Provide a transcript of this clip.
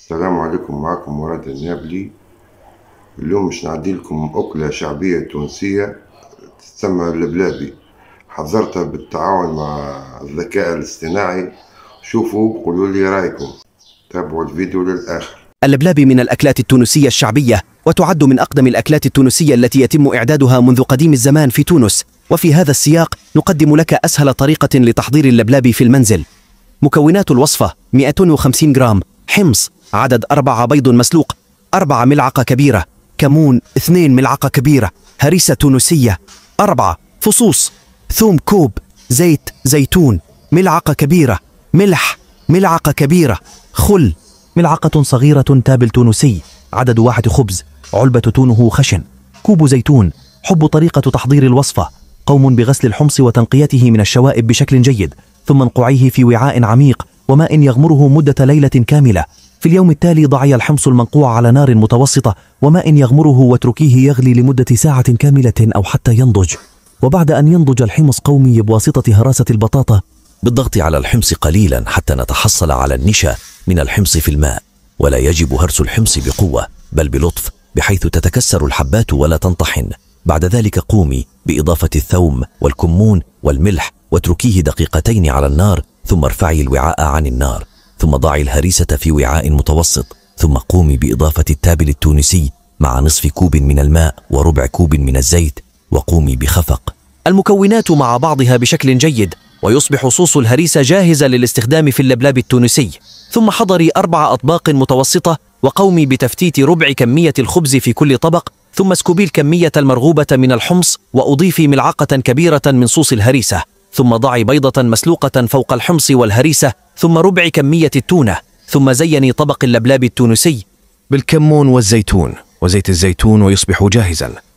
السلام عليكم معكم مراد النابلي اليوم مش نعدي لكم أكلة شعبية تونسية تسمى البلابي حضرتها بالتعاون مع الذكاء الاصطناعي شوفوا قولوا لي رايكم تابعوا الفيديو للآخر اللبلابي من الأكلات التونسية الشعبية وتعد من أقدم الأكلات التونسية التي يتم إعدادها منذ قديم الزمان في تونس وفي هذا السياق نقدم لك أسهل طريقة لتحضير اللبلابي في المنزل مكونات الوصفة 250 جرام حمص عدد أربعة بيض مسلوق أربعة ملعقة كبيرة كمون اثنين ملعقة كبيرة هريسة تونسية أربعة فصوص ثوم كوب زيت زيتون ملعقة كبيرة ملح ملعقة كبيرة خل ملعقة صغيرة تابل تونسي عدد واحد خبز علبة تونه خشن كوب زيتون حب طريقة تحضير الوصفة قوم بغسل الحمص وتنقيته من الشوائب بشكل جيد ثم انقعيه في وعاء عميق وماء يغمره مدة ليلة كاملة في اليوم التالي ضعي الحمص المنقوع على نار متوسطة وماء يغمره واتركيه يغلي لمدة ساعة كاملة أو حتى ينضج وبعد أن ينضج الحمص قومي بواسطة هراسة البطاطا بالضغط على الحمص قليلا حتى نتحصل على النشا من الحمص في الماء ولا يجب هرس الحمص بقوة بل بلطف بحيث تتكسر الحبات ولا تنطحن بعد ذلك قومي بإضافة الثوم والكمون والملح واتركيه دقيقتين على النار ثم ارفعي الوعاء عن النار ثم ضعي الهريسة في وعاء متوسط ثم قومي بإضافة التابل التونسي مع نصف كوب من الماء وربع كوب من الزيت وقومي بخفق المكونات مع بعضها بشكل جيد ويصبح صوص الهريسة جاهزة للاستخدام في اللبلاب التونسي ثم حضري أربع أطباق متوسطة وقومي بتفتيت ربع كمية الخبز في كل طبق ثم اسكبي الكمية المرغوبة من الحمص وأضيفي ملعقة كبيرة من صوص الهريسة ثم ضعي بيضة مسلوقة فوق الحمص والهريسة ثم ربع كمية التونة ثم زيني طبق اللبلاب التونسي بالكمون والزيتون وزيت الزيتون ويصبح جاهزاً